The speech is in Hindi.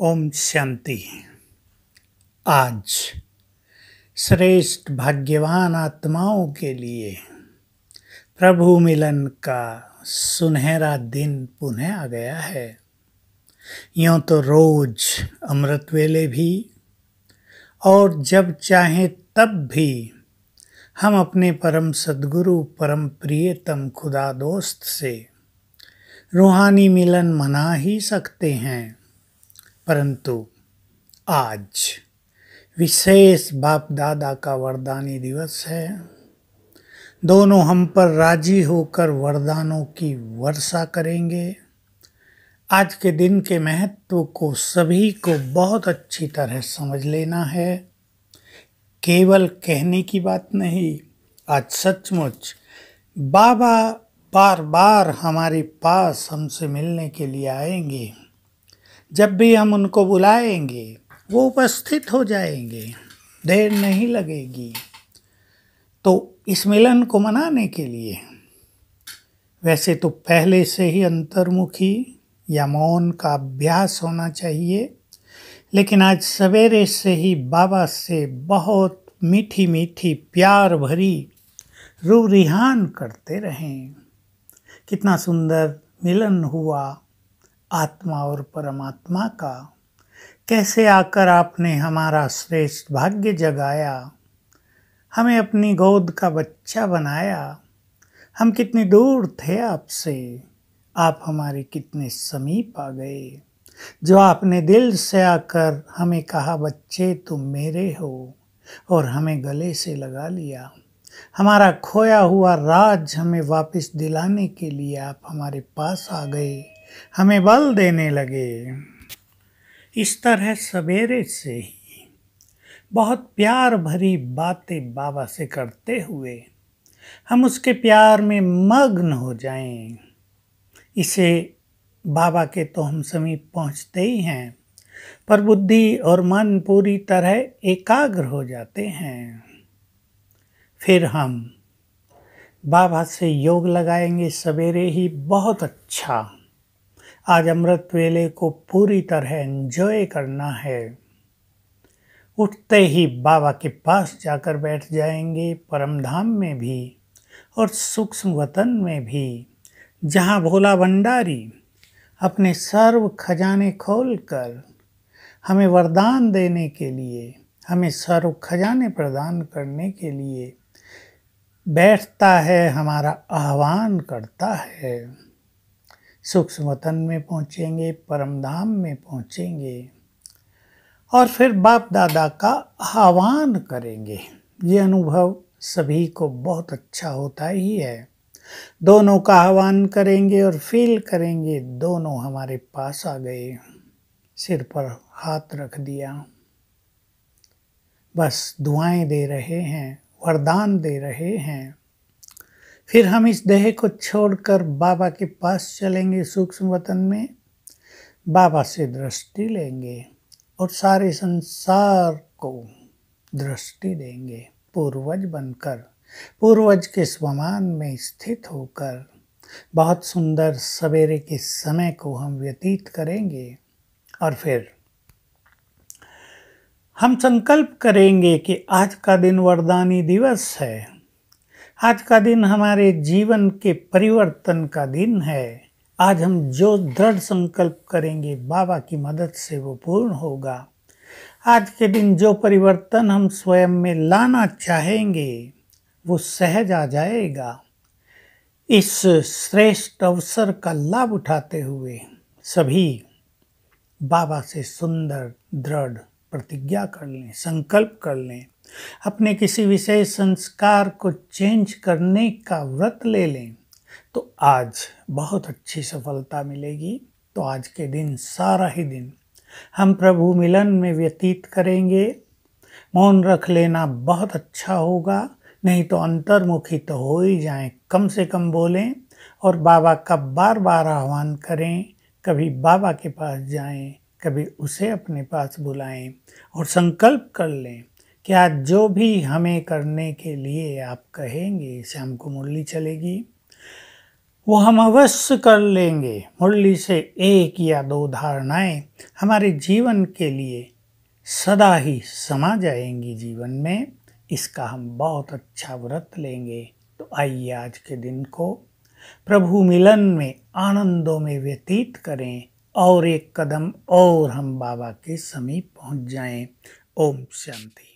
ओम शांति आज श्रेष्ठ भाग्यवान आत्माओं के लिए प्रभु मिलन का सुनहरा दिन पुनः आ गया है यूँ तो रोज अमृत वेले भी और जब चाहे तब भी हम अपने परम सदगुरु परम प्रियतम खुदा दोस्त से रूहानी मिलन मना ही सकते हैं परंतु आज विशेष बाप दादा का वरदानी दिवस है दोनों हम पर राजी होकर वरदानों की वर्षा करेंगे आज के दिन के महत्व को सभी को बहुत अच्छी तरह समझ लेना है केवल कहने की बात नहीं आज सचमुच बाबा बार बार हमारे पास हमसे मिलने के लिए आएंगे जब भी हम उनको बुलाएंगे वो उपस्थित हो जाएंगे देर नहीं लगेगी तो इस मिलन को मनाने के लिए वैसे तो पहले से ही अंतर्मुखी या मौन का अभ्यास होना चाहिए लेकिन आज सवेरे से ही बाबा से बहुत मीठी मीठी प्यार भरी रू रिहान करते रहें कितना सुंदर मिलन हुआ आत्मा और परमात्मा का कैसे आकर आपने हमारा श्रेष्ठ भाग्य जगाया हमें अपनी गोद का बच्चा बनाया हम कितने दूर थे आपसे आप हमारे कितने समीप आ गए जो आपने दिल से आकर हमें कहा बच्चे तुम मेरे हो और हमें गले से लगा लिया हमारा खोया हुआ राज हमें वापस दिलाने के लिए आप हमारे पास आ गए हमें बल देने लगे इस तरह सवेरे से ही बहुत प्यार भरी बातें बाबा से करते हुए हम उसके प्यार में मग्न हो जाएं। इसे बाबा के तो हम समीप पहुंचते ही हैं पर बुद्धि और मन पूरी तरह एकाग्र हो जाते हैं फिर हम बाबा से योग लगाएंगे सवेरे ही बहुत अच्छा आज अमृत वेले को पूरी तरह एंजॉय करना है उठते ही बाबा के पास जाकर बैठ जाएंगे परमधाम में भी और सूक्ष्म वतन में भी जहाँ भोला भंडारी अपने सर्व खजाने खोल कर हमें वरदान देने के लिए हमें सर्व खजाने प्रदान करने के लिए बैठता है हमारा आह्वान करता है सूक्ष्म वतन में पहुँचेंगे परमधाम में पहुँचेंगे और फिर बाप दादा का आह्वान करेंगे ये अनुभव सभी को बहुत अच्छा होता ही है दोनों का आह्वान करेंगे और फील करेंगे दोनों हमारे पास आ गए सिर पर हाथ रख दिया बस दुआएं दे रहे हैं वरदान दे रहे हैं फिर हम इस देह को छोड़कर बाबा के पास चलेंगे सूक्ष्म वतन में बाबा से दृष्टि लेंगे और सारे संसार को दृष्टि देंगे पूर्वज बनकर पूर्वज के स्वमान में स्थित होकर बहुत सुंदर सवेरे के समय को हम व्यतीत करेंगे और फिर हम संकल्प करेंगे कि आज का दिन वरदानी दिवस है आज का दिन हमारे जीवन के परिवर्तन का दिन है आज हम जो दृढ़ संकल्प करेंगे बाबा की मदद से वो पूर्ण होगा आज के दिन जो परिवर्तन हम स्वयं में लाना चाहेंगे वो सहज आ जाएगा इस श्रेष्ठ अवसर का लाभ उठाते हुए सभी बाबा से सुंदर दृढ़ प्रतिज्ञा कर लें संकल्प कर लें अपने किसी विशेष संस्कार को चेंज करने का व्रत ले लें तो आज बहुत अच्छी सफलता मिलेगी तो आज के दिन सारा ही दिन हम प्रभु मिलन में व्यतीत करेंगे मौन रख लेना बहुत अच्छा होगा नहीं तो अंतर्मुखी तो हो ही जाए कम से कम बोलें और बाबा का बार बार आह्वान करें कभी बाबा के पास जाएं कभी उसे अपने पास बुलाएं और संकल्प कर लें कि आज जो भी हमें करने के लिए आप कहेंगे शाम को मुरली चलेगी वो हम अवश्य कर लेंगे मुरली से एक या दो धारणाएं हमारे जीवन के लिए सदा ही समा जाएंगी जीवन में इसका हम बहुत अच्छा व्रत लेंगे तो आइए आज के दिन को प्रभु मिलन में आनंदों में व्यतीत करें और एक कदम और हम बाबा के समीप पहुंच जाएं ओम शांति